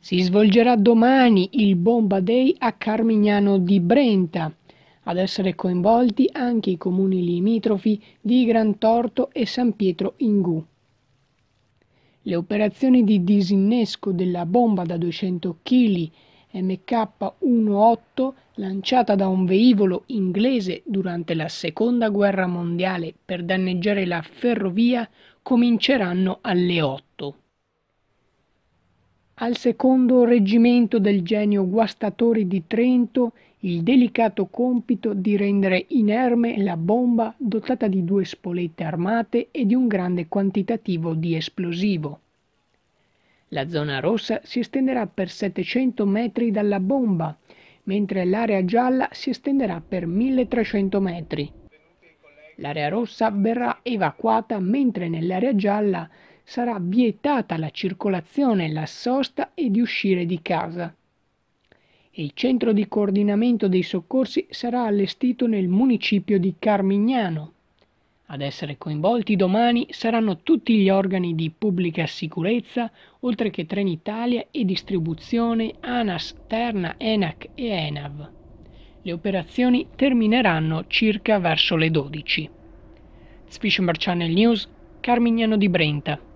Si svolgerà domani il Bomba Day a Carmignano di Brenta, ad essere coinvolti anche i comuni limitrofi di Gran Torto e San Pietro Ingù. Le operazioni di disinnesco della bomba da 200 kg MK18 lanciata da un veicolo inglese durante la seconda guerra mondiale per danneggiare la ferrovia cominceranno alle 8. Al secondo reggimento del genio guastatori di Trento il delicato compito di rendere inerme la bomba dotata di due spolette armate e di un grande quantitativo di esplosivo. La zona rossa si estenderà per 700 metri dalla bomba, mentre l'area gialla si estenderà per 1300 metri. L'area rossa verrà evacuata mentre nell'area gialla sarà vietata la circolazione, la sosta e di uscire di casa. E Il centro di coordinamento dei soccorsi sarà allestito nel municipio di Carmignano. Ad essere coinvolti domani saranno tutti gli organi di pubblica sicurezza, oltre che Trenitalia e distribuzione, ANAS, Terna, ENAC e ENAV. Le operazioni termineranno circa verso le 12. Spishenberg Channel News, Carmignano di Brenta.